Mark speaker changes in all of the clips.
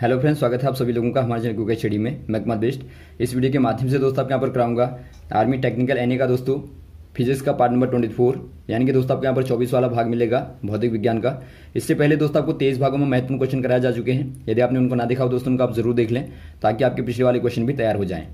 Speaker 1: hello friends स्वागत है आप सभी लोगों का हमारे चैनल गूगल स्टडी में महकमा बेस्ट इस वीडियो के माध्यम से दोस्तों आपके यहाँ पर कराऊंगा आर्मी टेक्निकल एन का दोस्तों फिजिक्स का पार्ट नंबर ट्वेंटी फोर यानी कि दोस्तों आपको यहाँ पर चौबीस वाला भाग मिलेगा भौतिक विज्ञान का इससे पहले दोस्तों आपको तेईस भागों में महत्वपूर्ण क्वेश्चन कराया जा चुके हैं यदि आपने उनको ना देखा हो दोस्तों उनको आप जरूर देख लें ताकि आपके पिछले वाले क्वेश्चन भी तैयार हो जाए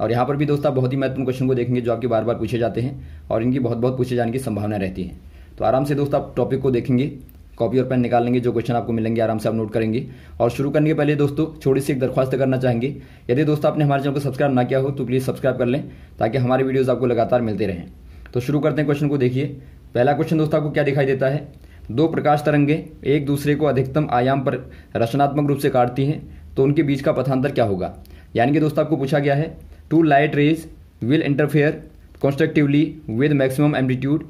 Speaker 1: और यहाँ पर भी दोस्तों आप बहुत ही महत्वपूर्ण क्वेश्चन को देखेंगे जो आपके बार बार पूछे जाते हैं और इनकी बहुत बहुत पूछे जाने की संभावना रहती है तो आराम से दोस्तों आप टॉपिक को देखेंगे कॉपी और पेन निकाल लेंगे जो क्वेश्चन आपको मिलेंगे आराम से आप नोट करेंगे और शुरू करने के पहले दोस्तों छोटी सी एक दरख्वास्त करना चाहेंगे यदि दोस्तों आपने हमारे चैनल को सब्सक्राइब ना किया हो तो प्लीज़ सब्सक्राइब कर लें ताकि हमारे वीडियोज़ आपको लगातार मिलते रहें तो शुरू करते हैं क्वेश्चन को देखिए पहला क्वेश्चन दोस्तों आपको क्या दिखाई देता है दो प्रकाश तरंगे एक दूसरे को अधिकतम आयाम पर रचनात्मक रूप से काटती हैं तो उनके बीच का पथांतर क्या होगा यानी कि दोस्तों आपको पूछा गया है two light rays will interfere constructively with maximum amplitude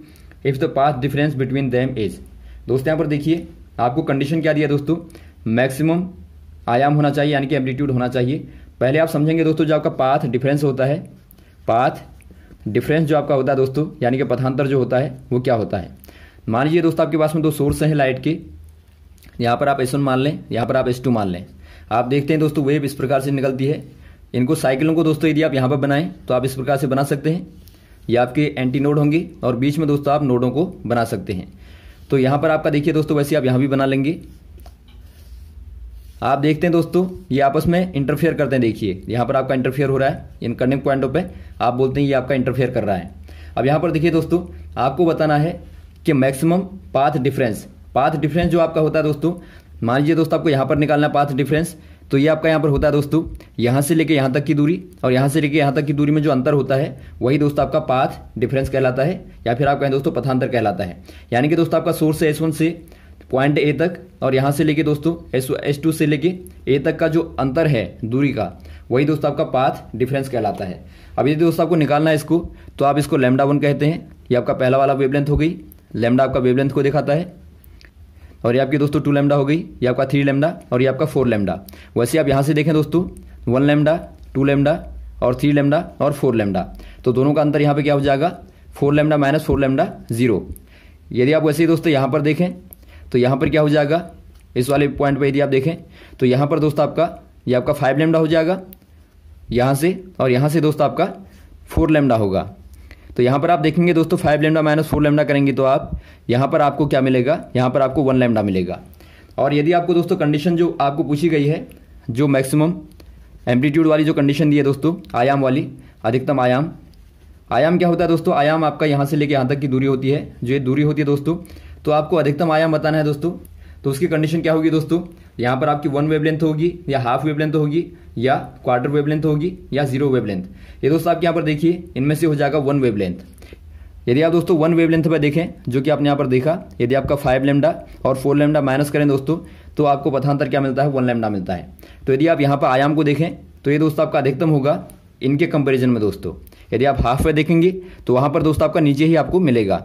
Speaker 1: if the path difference between them is दोस्तों यहाँ पर देखिए आपको कंडीशन क्या दिया दोस्तों मैक्सिमम आयाम होना चाहिए यानी कि एम्पलीट्यूड होना चाहिए पहले आप समझेंगे दोस्तों जो आपका पाथ डिफरेंस होता है पाथ डिफरेंस जो आपका होता है दोस्तों यानी कि पथांतर जो होता है वो क्या होता है मान लीजिए दोस्तों आपके पास में दो सोर्स हैं लाइट के यहाँ पर आप एस मान लें यहाँ पर आप एस मान लें आप देखते हैं दोस्तों वेब इस प्रकार से निकलती है इनको साइकिलों को दोस्तों यदि आप यहाँ पर बनाएं तो आप इस प्रकार से बना सकते हैं ये आपके एंटी नोड होंगे और बीच में दोस्तों आप नोडों को बना सकते हैं तो यहाँ पर आपका देखिए दोस्तों वैसे आप यहाँ भी बना लेंगे आप देखते हैं दोस्तों ये आपस में इंटरफेयर करते हैं देखिए यहाँ पर आपका इंटरफेयर हो रहा है इन कनेक्ट पॉइंटों पे आप बोलते हैं ये आपका इंटरफेयर कर रहा है अब यहाँ पर देखिए दोस्तों आपको बताना है कि maximum path difference path difference जो आपका होता है दोस्तों मान लीजिए दोस्तों आपको यहाँ पर निकालना पाथ डिफरेंस तो ये आपका यहाँ पर होता है दोस्तों यहाँ से लेके यहाँ तक की दूरी और यहाँ से लेके यहाँ तक की दूरी में जो अंतर होता है वही दोस्तों आपका पाथ डिफरेंस कहलाता है या फिर आप कहें दोस्तों पथांतर कहलाता है यानी कि दोस्तों आपका सोर्स है एस वन से पॉइंट ए तक और यहाँ से लेके दोस्तों एस एस टू से लेके ए तक का जो अंतर है दूरी का वही दोस्तों आपका पाथ डिफरेंस कहलाता है अब यदि दोस्तों आपको निकालना है इसको तो आप इसको लेमडा वन कहते हैं ये आपका पहला वाला वेबलेंथ हो गई लेमडा आपका वेबलेंथ को दिखाता है और ये आपकी दोस्तों टू लेमडा हो गई ये आपका थ्री लेमडा और ये आपका फोर लेमडा वैसे आप यहाँ से देखें दोस्तों वन लेमडा टू लेमडा और थ्री लेमडा और फोर लेमडा तो दोनों का अंतर यहाँ पे क्या हो जाएगा four lambda minus four lambda zero यदि आप वैसे ही दोस्तों यहाँ पर देखें तो यहाँ पर क्या हो जाएगा इस वाले पॉइंट पर यदि आप देखें तो यहाँ पर दोस्तों आपका ये आपका फाइव लेमडा हो जाएगा यहाँ से और यहाँ से दोस्तों आपका फोर लेमडा होगा तो यहाँ पर आप देखेंगे दोस्तों five lambda minus four lambda करेंगे तो आप यहाँ पर आपको क्या मिलेगा यहाँ पर आपको वन लेमडा मिलेगा और यदि आपको दोस्तों कंडीशन जो आपको पूछी गई है जो मैक्सिमम एम्पलीट्यूड वाली जो कंडीशन दी है दोस्तों आयाम वाली अधिकतम आयाम आयाम क्या होता है दोस्तों आयाम आपका यहाँ से लेके यहाँ तक की दूरी होती है जो ये दूरी होती है दोस्तों तो आपको अधिकतम आयाम बताना है दोस्तों तो उसकी कंडीशन क्या होगी दोस्तों यहाँ पर आपकी वन लेंथ होगी या हाफ लेंथ होगी या क्वार्टर लेंथ होगी या जीरो लेंथ ये दोस्तों आप यहाँ पर देखिए इनमें से हो जाएगा वन लेंथ यदि आप दोस्तों वन लेंथ पर देखें जो कि आपने यहाँ पर देखा यदि आपका फाइव लेमडा और फोर लेमडा माइनस करें दोस्तों तो आपको पथांतर क्या मिलता है वन लेमडा मिलता है तो यदि आप यहाँ पर आयाम को देखें तो ये दोस्तों आपका अधिकतम होगा इनके कंपेरिजन में दोस्तों यदि आप हाफ वे देखेंगे तो वहाँ पर दोस्तों आपका नीचे ही आपको मिलेगा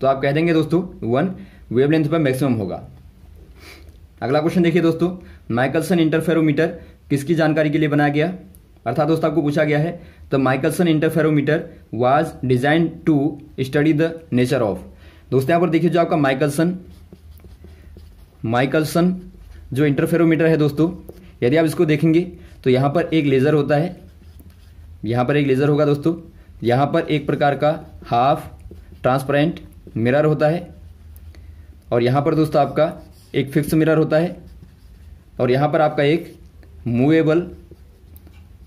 Speaker 1: तो आप कह देंगे दोस्तों वन लेंथ पर मैक्सिमम होगा अगला क्वेश्चन देखिए दोस्तों माइकलसन इंटरफेरोमीटर किसकी जानकारी के लिए बनाया गया अर्थात दोस्तों आपको पूछा गया है तो Michelson interferometer was design to study the nature of दोस्तों यहां पर देखिए जो आपका माइकलसन माइकलसन जो इंटरफेरोमीटर है दोस्तों यदि आप इसको देखेंगे तो यहां पर एक लेज़र होता है यहां पर एक लेज़र होगा दोस्तों यहां पर एक प्रकार का हाफ ट्रांसपेरेंट मिरर होता है और यहां पर दोस्तों आपका एक फिक्स मिरर होता है और यहाँ पर आपका एक मूवेबल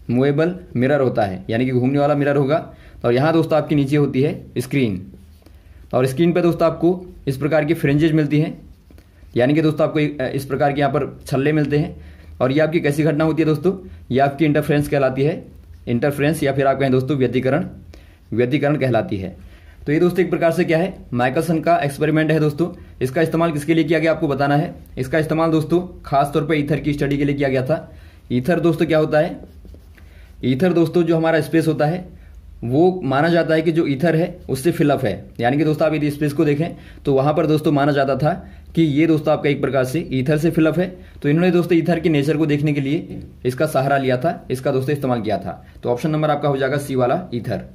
Speaker 1: मूवेबल मिरर होता है यानी कि घूमने वाला मिरर होगा और यहाँ दोस्तों आपकी नीचे होती है स्क्रीन और स्क्रीन पर दोस्तों आपको इस प्रकार की फ्रेंजेज मिलती हैं यानी कि दोस्तों आपको इस प्रकार के यहाँ पर छल्ले मिलते हैं और ये आपकी कैसी घटना होती है दोस्तों ये आपकी इंटरफ्रेंस कहलाती है इंटरफ्रेंस या फिर आप कहें दोस्तों व्यतिकरण व्यतिकरण कहलाती है तो ये दोस्तों एक प्रकार से क्या है माइकलसन का एक्सपेरिमेंट है दोस्तों इसका इस्तेमाल किसके लिए किया गया आपको बताना है इसका इस्तेमाल दोस्तों खासतौर पर ईथर की स्टडी के लिए किया गया था ईथर दोस्तों क्या होता है ईथर दोस्तों जो हमारा स्पेस होता है वो माना जाता है कि जो ईथर है उससे फिलअप है यानी कि दोस्तों आप यदि स्पेस को देखें तो वहां पर दोस्तों माना जाता था कि ये दोस्तों आपका एक प्रकार से ईथर से फिलअप है तो इन्होंने दोस्तों ईथर के नेचर को देखने के लिए इसका सहारा लिया था इसका दोस्तों इस्तेमाल किया था तो ऑप्शन नंबर आपका हो जाएगा सी वाला ईथर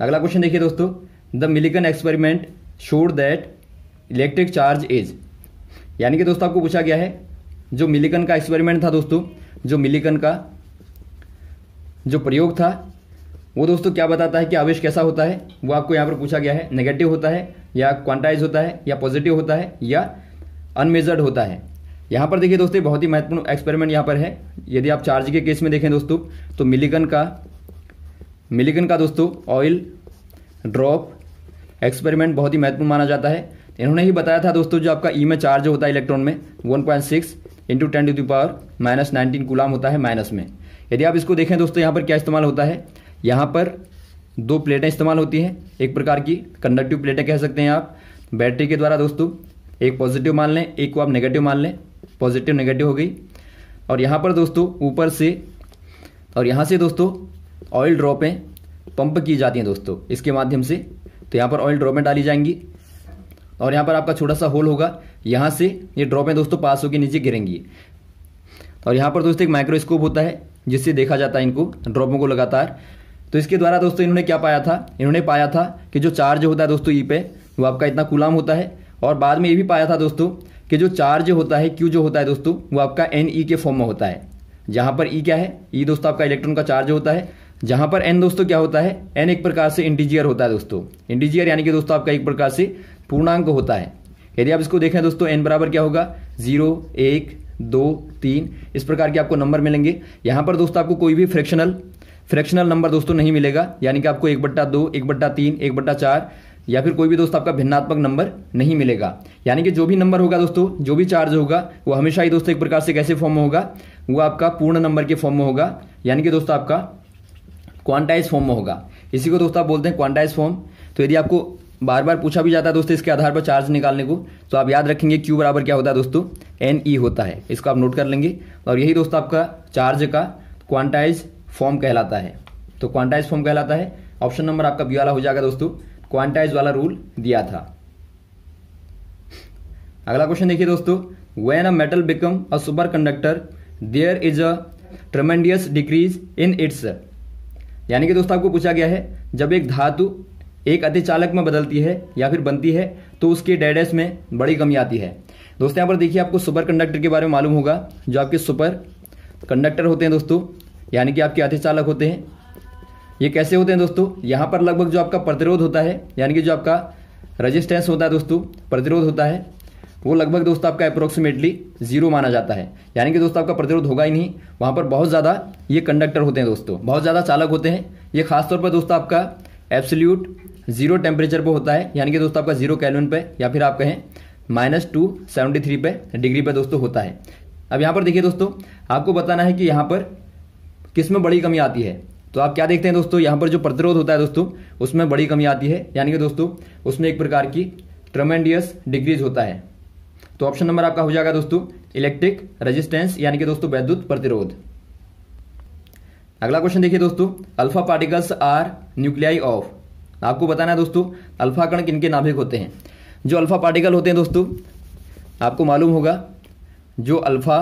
Speaker 1: अगला क्वेश्चन देखिए दोस्तों the Millikan experiment showed that electric charge is यानी कि दोस्तों आपको पूछा गया है जो मिलिकन का एक्सपेरिमेंट था दोस्तों जो मिलिकन का जो प्रयोग था वो दोस्तों क्या बताता है कि आवेश कैसा होता है वो आपको यहाँ पर पूछा गया है नेगेटिव होता है या क्वांटाइज होता है या पॉजिटिव होता है या अनमेजर्ड होता है यहाँ पर देखिए दोस्तों बहुत ही महत्वपूर्ण एक्सपेरिमेंट यहाँ पर है यदि आप चार्ज के केस में देखें दोस्तों तो मिलिकन का मिलिकन का दोस्तों ऑयल ड्रॉप एक्सपेरिमेंट बहुत ही महत्वपूर्ण माना जाता है इन्होंने ही बताया था दोस्तों जो आपका ई e में चार्ज होता है इलेक्ट्रॉन में 1.6 point six into ten to power minus nineteen coulomb होता है माइनस में यदि आप इसको देखें दोस्तों यहाँ पर क्या इस्तेमाल होता है यहाँ पर दो प्लेटें इस्तेमाल होती हैं एक प्रकार की कंडक्टिव प्लेटें कह सकते हैं आप बैटरी के द्वारा दोस्तों एक पॉजिटिव मान लें एक को आप नेगेटिव मान लें पॉजिटिव नेगेटिव हो गई और यहाँ पर दोस्तों ऊपर से और यहाँ से दोस्तों ऑयल ड्रॉपें पंप की जाती हैं दोस्तों इसके माध्यम से तो यहाँ पर ऑयल ड्रॉपें डाली जाएंगी और यहाँ पर आपका छोटा सा होल होगा यहाँ से ये ड्रॉपें दोस्तों पास होकर नीचे गिरेंगी और यहाँ पर दोस्तों एक माइक्रोस्कोप होता है जिससे देखा जाता है इनको ड्रॉपों को लगातार तो इसके द्वारा दोस्तों इन्होंने क्या पाया था इन्होंने पाया था कि जो चार्ज होता है दोस्तों ई पे वो आपका इतना गुलाम होता है और बाद में ये भी पाया था दोस्तों कि जो चार्ज होता है क्यू जो होता है दोस्तों वो आपका एन ई के फॉर्म में होता है जहाँ पर ई क्या है ई दोस्तों आपका इलेक्ट्रॉन का चार्ज होता है जहां पर एन दोस्तों क्या होता है एन एक प्रकार से इंटीजियर होता है दोस्तों इंटीजियर यानी कि दोस्तों आपका एक प्रकार से पूर्णांक होता है यदि आप इसको देखें दोस्तों एन बराबर क्या होगा जीरो एक दो तीन इस प्रकार के आपको नंबर मिलेंगे यहां पर दोस्तों आपको कोई भी फ्रैक्शनल फ्रैक्शनल नंबर दोस्तों नहीं मिलेगा यानी कि आपको एक बट्टा दो एक बट्टा तीन एक बट्टा चार या फिर कोई भी दोस्त आपका भिन्नात्मक नंबर नहीं मिलेगा यानी कि जो भी नंबर होगा दोस्तों जो भी चार्ज होगा वो हमेशा ही दोस्तों एक प्रकार से कैसे फॉर्म में होगा वो आपका पूर्ण नंबर के फॉर्म में होगा यानी कि दोस्तों आपका क्वांटाइज फॉर्म में होगा इसी को दोस्तों आप बोलते हैं क्वांटाइज फॉर्म तो यदि आपको बार बार पूछा भी जाता है दोस्तों इसके आधार पर चार्ज निकालने को तो आप याद रखेंगे क्यू बराबर क्या होता है दोस्तों एन ई e होता है इसको आप नोट कर लेंगे और यही दोस्तों आपका चार्ज का क्वांटाइज फॉर्म कहलाता है तो क्वांटाइज फॉर्म कहलाता है ऑप्शन नंबर आपका बी वाला हो जाएगा दोस्तों क्वांटाइज वाला रूल दिया था अगला क्वेश्चन देखिए दोस्तों when a metal become a superconductor there is a tremendous decrease in its यानी कि दोस्तों आपको पूछा गया है जब एक धातु एक अतिचालक में बदलती है या फिर बनती है तो उसके डेडेस में बड़ी कमी आती है दोस्तों यहाँ पर देखिए आपको सुपर कंडक्टर के बारे में मालूम होगा जो आपके सुपर कंडक्टर होते हैं दोस्तों यानी कि आपके अतिचालक होते हैं ये कैसे होते हैं दोस्तों यहाँ पर लगभग जो आपका प्रतिरोध होता है यानी कि जो आपका रजिस्टेंस होता है दोस्तों प्रतिरोध होता है वो लगभग दोस्तों आपका अप्रोक्सीमेटली जीरो माना जाता है यानी कि दोस्तों आपका प्रतिरोध होगा ही नहीं वहाँ पर बहुत ज़्यादा ये कंडक्टर होते हैं दोस्तों बहुत ज़्यादा चालक होते हैं ये खासतौर पर दोस्तों आपका एब्सोल्यूट जीरो टेम्परेचर पर होता है यानी कि दोस्तों आपका जीरो कैलविन पे या फिर आप कहें माइनस टू सेवेंटी थ्री पे डिग्री पे दोस्तों होता है अब यहाँ पर देखिए दोस्तों आपको बताना है कि यहाँ पर किस में बड़ी कमी आती है तो आप क्या देखते हैं दोस्तों यहाँ पर जो प्रतिरोध होता है दोस्तों उसमें बड़ी कमी आती है यानी कि दोस्तों उसमें एक प्रकार की ट्रमेंडियस डिग्रीज होता है तो ऑप्शन नंबर आपका हो जाएगा दोस्तों इलेक्ट्रिक रेजिस्टेंस यानी कि दोस्तों वैद्युत प्रतिरोध अगला क्वेश्चन देखिए दोस्तों alpha particles are nuclei of आपको बताना है दोस्तों अल्फा कण किनके नाभिक होते हैं जो अल्फा पार्टिकल होते हैं दोस्तों आपको मालूम होगा जो अल्फा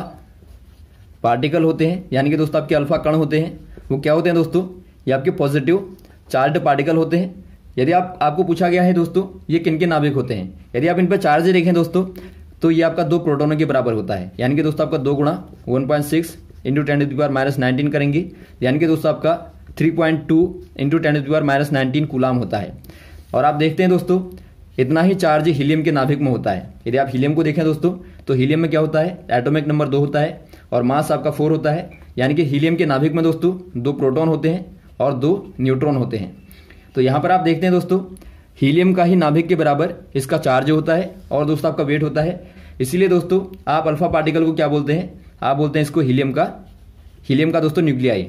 Speaker 1: पार्टिकल होते हैं यानी कि दोस्तों आपके अल्फा कण होते हैं वो क्या होते हैं दोस्तों ये आपके पॉजिटिव चार्ज पार्टिकल होते हैं यदि आप आपको पूछा गया है दोस्तों ये किन के नाभिक होते हैं यदि आप इन पर चार्ज देखें दोस्तों तो ये आपका दो प्रोटोनों के बराबर होता है यानी कि दोस्तों आपका दो गुणा one point six into ten to power minus nineteen करेंगे यानी कि दोस्तों आपका three point two into ten to power minus nineteen coulomb होता है और आप देखते हैं दोस्तों इतना ही चार्ज हीलियम के नाभिक में होता है यदि आप हीलियम को देखें दोस्तों तो हीलियम में क्या होता है एटोमिक नंबर दो होता है और मास आपका फोर होता है यानी कि हीलियम के नाभिक में दोस्तों दो प्रोटोन होते हैं और दो न्यूट्रॉन होते हैं तो यहाँ पर आप देखते हैं दोस्तों हीलियम का ही नाभिक के बराबर इसका चार्ज होता है और दोस्तों आपका वेट होता है इसीलिए दोस्तों आप अल्फा पार्टिकल को क्या बोलते हैं आप बोलते हैं इसको हीलियम का हीलियम का दोस्तों न्यूक्लियाई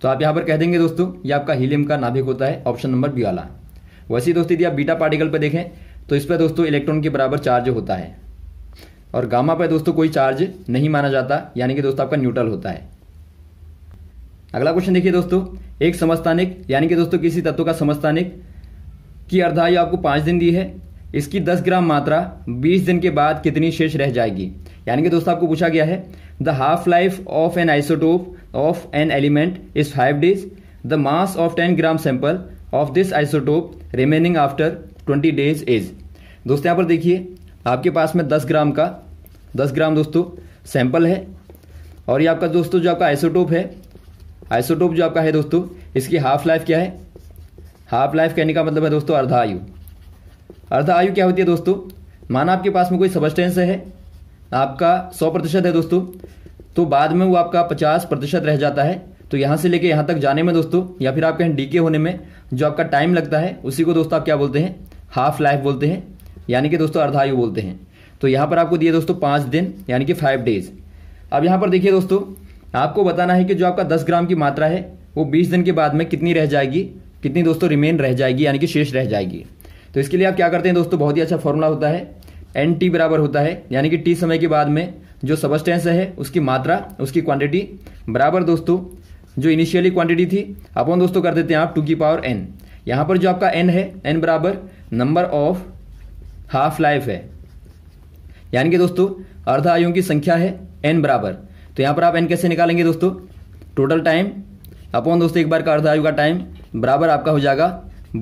Speaker 1: तो आप यहाँ पर कह देंगे दोस्तों ये आपका हीलियम का नाभिक होता है ऑप्शन नंबर बी वाला वैसे दोस्तों यदि आप बीटा पार्टिकल पर देखें तो इस पर दोस्तों इलेक्ट्रॉन के बराबर चार्ज होता है और गामा पर दोस्तों कोई चार्ज नहीं माना जाता यानी कि दोस्तों आपका न्यूट्रल होता है अगला क्वेश्चन देखिए दोस्तों एक समस्थानिक यानी कि दोस्तों किसी तत्व का समस्थानिक की अर्धायु आपको पाँच दिन दी है इसकी 10 ग्राम मात्रा 20 दिन के बाद कितनी शेष रह जाएगी यानी कि दोस्तों आपको पूछा गया है the half life of an isotope of an element is five days the mass of ten gram sample of this isotope remaining after twenty days is दोस्तों यहाँ पर देखिए आपके पास में दस ग्राम का दस ग्राम दोस्तों सैंपल है और ये आपका दोस्तों जो आपका आइसोटोप है आइसोटोप जो आपका है दोस्तों इसकी हाफ लाइफ क्या है हाफ लाइफ कहने का मतलब है दोस्तों अर्धा आयु अर्धा आयु क्या होती है दोस्तों माना आपके पास में कोई सबस्टेंस है आपका सौ प्रतिशत है दोस्तों तो बाद में वो आपका पचास प्रतिशत रह जाता है तो यहाँ से लेके यहाँ तक जाने में दोस्तों या फिर आप कहें डीके होने में जो आपका टाइम लगता है उसी को दोस्तों आप क्या बोलते हैं हाफ लाइफ बोलते हैं यानी कि दोस्तों अर्धायु बोलते हैं तो यहाँ पर आपको दिए दोस्तों पाँच दिन यानी कि फाइव डेज अब यहाँ पर देखिए दोस्तों आपको बताना है कि जो आपका दस ग्राम की मात्रा है वो बीस दिन के बाद में कितनी रह जाएगी कितनी दोस्तों रिमेन रह जाएगी यानी कि शेष रह जाएगी तो इसके लिए आप क्या करते हैं दोस्तों बहुत ही अच्छा फॉर्मूला होता है एन टी बराबर होता है यानी कि टी समय के बाद में जो सबस्टेंस है उसकी मात्रा उसकी क्वांटिटी बराबर दोस्तों जो इनिशियली क्वांटिटी थी अपन दोस्तों कर देते हैं आप टू की पावर एन यहाँ पर जो आपका एन है एन बराबर नंबर ऑफ हाफ लाइफ है यानी कि दोस्तों अर्ध आयु की संख्या है एन बराबर तो यहाँ पर आप एन कैसे निकालेंगे दोस्तों टोटल टाइम अपॉन दोस्तों एक बार का अर्ध आयु का टाइम बराबर आपका हो जाएगा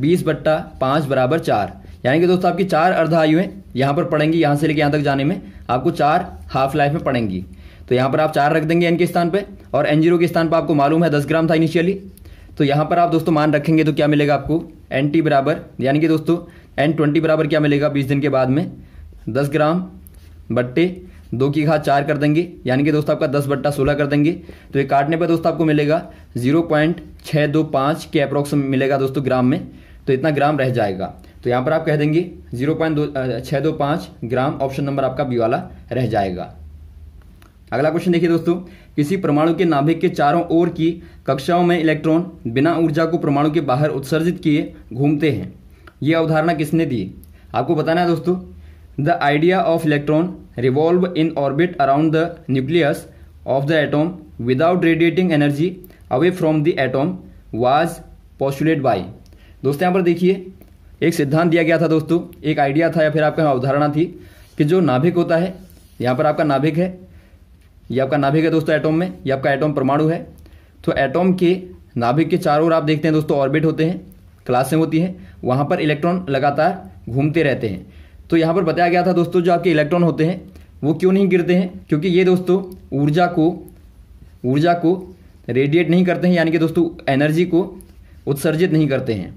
Speaker 1: बीस बट्टा पाँच बराबर चार यानी कि दोस्तों आपकी चार आयु हैं यहाँ पर पड़ेंगी यहाँ से लेकर यहाँ तक जाने में आपको चार हाफ लाइफ में पड़ेंगी तो यहाँ पर आप चार रख देंगे एन के स्थान पर और एन जीरो के स्थान पर आपको मालूम है दस ग्राम था इनिशियली तो यहाँ पर आप दोस्तों मान रखेंगे तो क्या मिलेगा आपको एन टी बराबर यानी कि दोस्तों एन ट्वेंटी बराबर क्या मिलेगा बीस दिन के बाद में दस ग्राम बट्टे दो की घात चार कर देंगे यानी कि दोस्तों आपका दस बट्टा सोलह कर देंगे तो ये काटने पर दोस्तों आपको मिलेगा जीरो पॉइंट छः दो पाँच के अप्रोक्स मिलेगा दोस्तों ग्राम में तो इतना ग्राम रह जाएगा तो यहाँ पर आप कह देंगे जीरो पॉइंट दो छः दो पाँच ग्राम ऑप्शन नंबर आपका बी वाला रह जाएगा अगला क्वेश्चन देखिए दोस्तों किसी परमाणु के नाभिक के चारों ओर की कक्षाओं में इलेक्ट्रॉन बिना ऊर्जा को परमाणु के बाहर उत्सर्जित किए घूमते हैं ये अवधारणा किसने दी आपको बताना है दोस्तों The idea of electron revolve in orbit around the nucleus of the atom without radiating energy away from the atom was postulated by दोस्तों यहाँ पर देखिए एक सिद्धांत दिया गया था दोस्तों एक आइडिया था या फिर आपका अवधारणा थी कि जो नाभिक होता है यहाँ पर आपका नाभिक है ये आपका नाभिक है दोस्तों एटोम में ये आपका एटोम परमाणु है तो एटोम के नाभिक के चारों ओर आप देखते हैं दोस्तों ऑर्बिट होते हैं क्लासें होती हैं वहाँ पर इलेक्ट्रॉन लगातार घूमते रहते हैं तो यहाँ पर बताया गया था दोस्तों जो आपके इलेक्ट्रॉन होते हैं वो क्यों नहीं गिरते हैं क्योंकि ये दोस्तों ऊर्जा को ऊर्जा को रेडिएट नहीं करते हैं यानी कि दोस्तों एनर्जी को उत्सर्जित नहीं करते हैं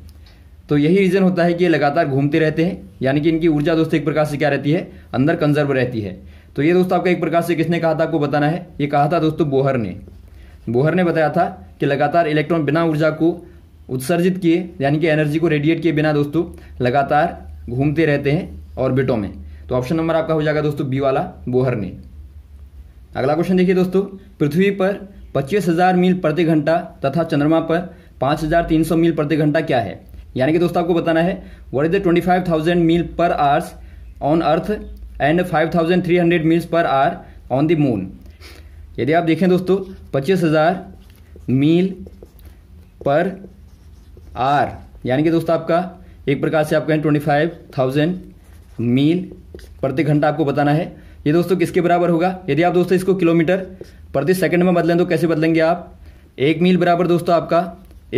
Speaker 1: तो यही रीज़न होता है कि ये लगातार घूमते रहते हैं यानी कि इनकी ऊर्जा दोस्तों एक प्रकार से क्या रहती है अंदर कंजर्व रहती है तो ये दोस्तों आपका एक प्रकार से किसने कहा था आपको बताना है ये कहा था दोस्तों बोहर ने बोहर ने बताया था कि लगातार इलेक्ट्रॉन बिना ऊर्जा को उत्सर्जित किए यानी कि एनर्जी को रेडिएट किए बिना दोस्तों लगातार घूमते रहते हैं ऑर्बिटों में तो ऑप्शन नंबर आपका हो जाएगा दोस्तों बी वाला बोहर ने अगला क्वेश्चन देखिए दोस्तों पृथ्वी पर पच्चीस हजार मील प्रति घंटा तथा चंद्रमा पर पाँच हजार तीन सौ मील प्रति घंटा क्या है यानी कि दोस्तों आपको बताना है what is the twenty five thousand mile per hours on earth and five thousand three hundred miles per hour on the moon यदि आप देखें दोस्तों पच्चीस हजार मील पर आर यानी कि दोस्तों आपका एक प्रकार से आप कहें ट्वेंटी फाइव थाउजेंड मील प्रति घंटा आपको बताना है ये दोस्तों किसके बराबर होगा यदि आप दोस्तों इसको किलोमीटर प्रति सेकंड में बदलें तो कैसे बदलेंगे आप एक मील बराबर दोस्तों आपका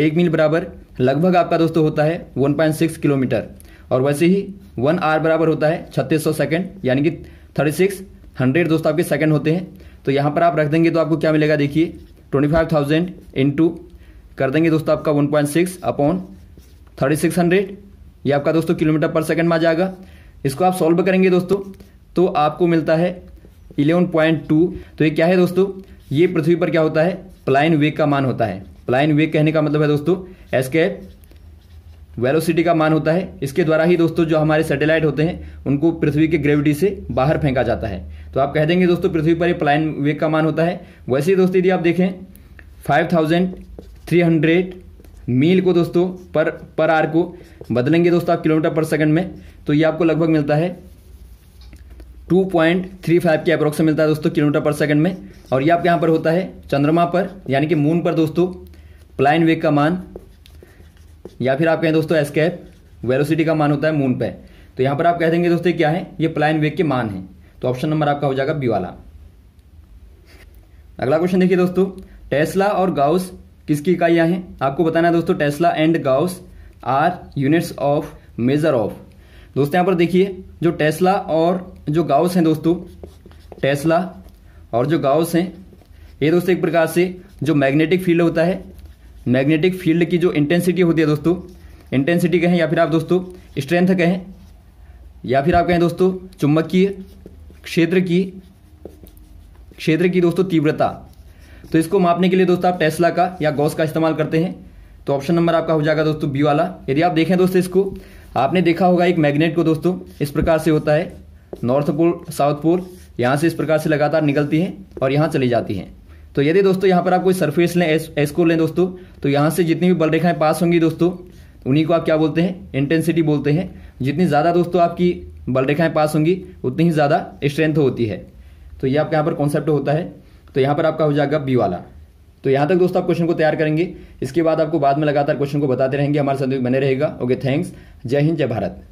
Speaker 1: एक मील बराबर लगभग आपका दोस्तों होता है 1.6 किलोमीटर और वैसे ही वन आर बराबर होता है 3600 सेकंड यानी कि 3600 दोस्तों आपके सेकंड होते हैं तो यहाँ पर आप रख देंगे तो आपको क्या मिलेगा देखिए इन टू कर देंगे दोस्तों आपका सिक्स अपॉन हंड्रेड ये आपका दोस्तों किलोमीटर पर सेकेंड में आ जाएगा इसको आप सॉल्व करेंगे दोस्तों तो आपको मिलता है 11.2 तो ये क्या है दोस्तों ये पृथ्वी पर क्या होता है प्लाइन वेग का मान होता है प्लाइन वेग कहने का मतलब है दोस्तों एसके वेलोसिटी का मान होता है इसके द्वारा ही दोस्तों जो हमारे सैटेलाइट होते हैं उनको पृथ्वी के ग्रेविटी से बाहर फेंका जाता है तो आप कह देंगे दोस्तों पृथ्वी पर ये प्लाइन वेग का मान होता है वैसे ही दोस्तों यदि आप देखें five thousand three hundred mile को दोस्तों पर पर आर को बदलेंगे दोस्तों आप किलोमीटर पर सेकंड में तो ये आपको लगभग मिलता है 2.35 के अप्रोक्स मिलता है दोस्तों किलोमीटर पर सेकंड में और ये आपके यहाँ पर होता है चंद्रमा पर यानी कि मून पर दोस्तों प्लाइन वेग का मान या फिर आप कहें दोस्तों एस्केप वेलोसिटी का मान होता है मून पर तो यहाँ पर आप कह देंगे दोस्तों क्या है ये प्लाइन वेग के मान है तो ऑप्शन नंबर आपका हो जाएगा बी वाला अगला क्वेश्चन देखिए दोस्तों टेस्ला और गाउस किसकी इकाइयाँ हैं आपको बताना है दोस्तों tesla and gauss are units of measure of दोस्तों यहाँ पर देखिए जो टेस्ला और जो गाउस हैं दोस्तों टेस्ला और जो गाउस हैं ये दोस्तों एक प्रकार से जो मैग्नेटिक फील्ड होता है मैग्नेटिक फील्ड की जो इंटेंसिटी होती है दोस्तों इंटेंसिटी कहें या फिर आप दोस्तों स्ट्रेंथ कहें या फिर आप कहें दोस्तों चुंबकीय क्षेत्र की क्षेत्र की दोस्तों तीव्रता तो इसको मापने के लिए दोस्तों आप टेस्ला का या गॉस का इस्तेमाल करते हैं तो ऑप्शन नंबर आपका हो जाएगा दोस्तों बी वाला यदि आप देखें दोस्तों इसको आपने देखा होगा एक मैग्नेट को दोस्तों इस प्रकार से होता है नॉर्थ पोल साउथ पोल यहाँ से इस प्रकार से लगातार निकलती है और यहाँ चली जाती है तो यदि दोस्तों यहाँ पर आप कोई सरफेस लें एस को लें दोस्तों तो यहाँ से जितनी भी बल रेखाएं पास होंगी दोस्तों उन्हीं को आप क्या बोलते हैं इंटेंसिटी बोलते हैं जितनी ज़्यादा दोस्तों आपकी बल रेखाएं पास होंगी उतनी ही ज़्यादा स्ट्रेंथ होती है तो ये आपके यहाँ पर कॉन्सेप्ट होता है तो यहाँ पर आपका हो जाएगा बी वाला तो यहाँ तक दोस्तों आप क्वेश्चन को तैयार करेंगे इसके बाद आपको बाद में लगातार क्वेश्चन को बताते रहेंगे हमारे साथ बने रहेगा ओके थैंक्स जय हिंद जय भारत